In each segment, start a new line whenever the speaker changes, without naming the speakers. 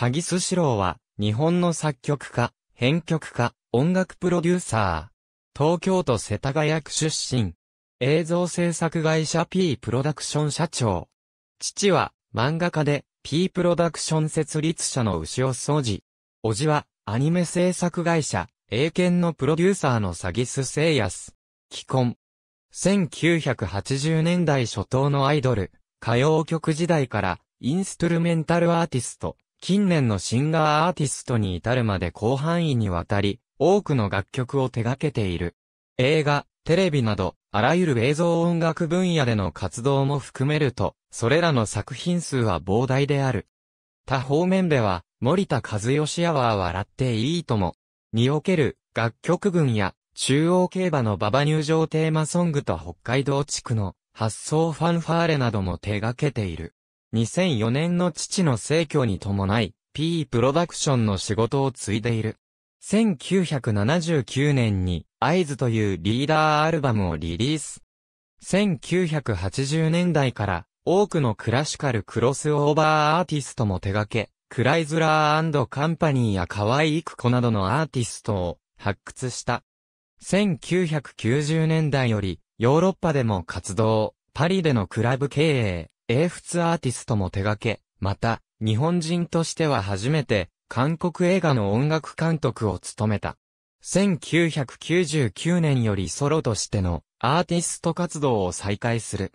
サギス・シローは、日本の作曲家、編曲家、音楽プロデューサー。東京都世田谷区出身。映像制作会社 P プロダクション社長。父は漫画家で P プロダクション設立者の牛尾掃除。叔父はアニメ制作会社、英検のプロデューサーのサギス・セイヤス。既婚。1980年代初頭のアイドル、歌謡曲時代からインストゥルメンタルアーティスト、近年のシンガーアーティストに至るまで広範囲にわたり、多くの楽曲を手掛けている。映画、テレビなど、あらゆる映像音楽分野での活動も含めると、それらの作品数は膨大である。他方面では、森田和義アワー笑っていいとも、における楽曲群や、中央競馬の馬場入場テーマソングと北海道地区の発想ファンファーレなども手掛けている。2004年の父の逝去に伴い、P プロダクションの仕事を継いでいる。1979年に、アイズというリーダーアルバムをリリース。1980年代から、多くのクラシカルクロスオーバーアーティストも手掛け、クライズラーカンパニーや河合育子などのアーティストを発掘した。1990年代より、ヨーロッパでも活動、パリでのクラブ経営、英仏アーティストも手掛け、また、日本人としては初めて、韓国映画の音楽監督を務めた。1999年よりソロとしてのアーティスト活動を再開する。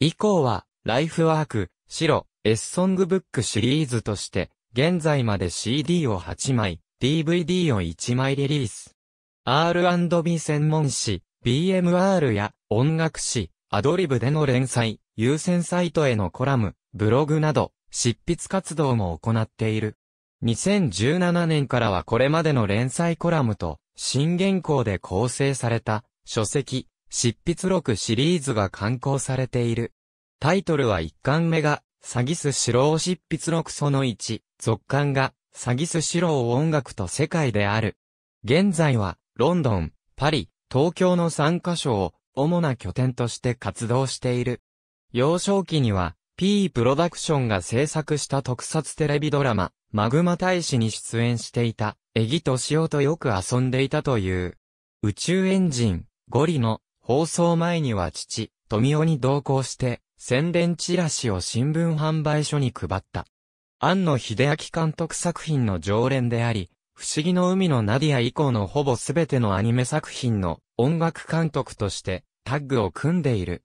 以降は、ライフワーク、白、エッソングブックシリーズとして、現在まで CD を8枚、DVD を1枚リリース。R&B 専門誌、BMR や音楽誌、アドリブでの連載、優先サイトへのコラム、ブログなど、執筆活動も行っている。2017年からはこれまでの連載コラムと、新原稿で構成された、書籍、執筆録シリーズが刊行されている。タイトルは一巻目が、詐欺ス四郎執筆録その一、続巻が、詐欺ス四郎音楽と世界である。現在は、ロンドン、パリ、東京の3カ所を、主な拠点として活動している。幼少期には、P プロダクションが制作した特撮テレビドラマ、マグマ大使に出演していた、エギとシオとよく遊んでいたという。宇宙エンジン、ゴリの、放送前には父、富雄に同行して、宣伝チラシを新聞販売所に配った。庵野秀明監督作品の常連であり、不思議の海のナディア以降のほぼすべてのアニメ作品の音楽監督としてタッグを組んでいる。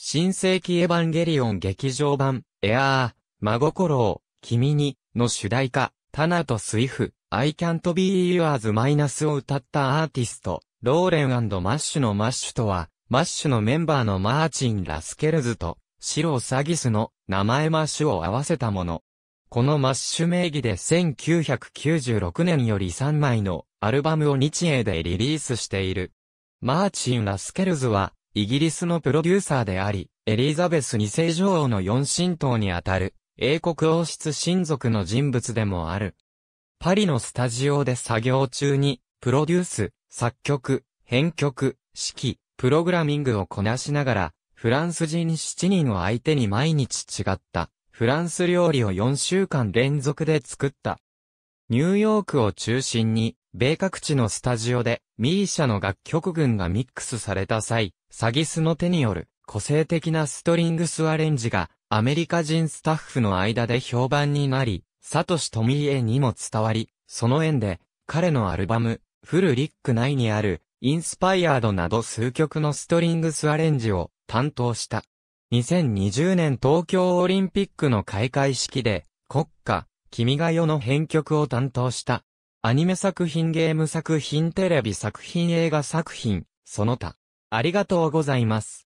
新世紀エヴァンゲリオン劇場版、エアー、真心を、君に、の主題歌、タナとスイフ、I can't be yours マイナスを歌ったアーティスト、ローレンマッシュのマッシュとは、マッシュのメンバーのマーチン・ラスケルズと、シロ・サギスの名前マッシュを合わせたもの。このマッシュ名義で1996年より3枚のアルバムを日英でリリースしている。マーチン・ラスケルズは、イギリスのプロデューサーであり、エリザベス2世女王の4神党にあたる、英国王室親族の人物でもある。パリのスタジオで作業中に、プロデュース、作曲、編曲、指揮、プログラミングをこなしながら、フランス人7人を相手に毎日違った、フランス料理を4週間連続で作った。ニューヨークを中心に、米各地のスタジオで、ミーシャの楽曲群がミックスされた際、サギスの手による個性的なストリングスアレンジが、アメリカ人スタッフの間で評判になり、サトシ・トミーエにも伝わり、その縁で、彼のアルバム、フルリック内にある、インスパイアードなど数曲のストリングスアレンジを担当した。2020年東京オリンピックの開会式で、国歌、君が世の編曲を担当したアニメ作品ゲーム作品テレビ作品映画作品、その他。ありがとうございます。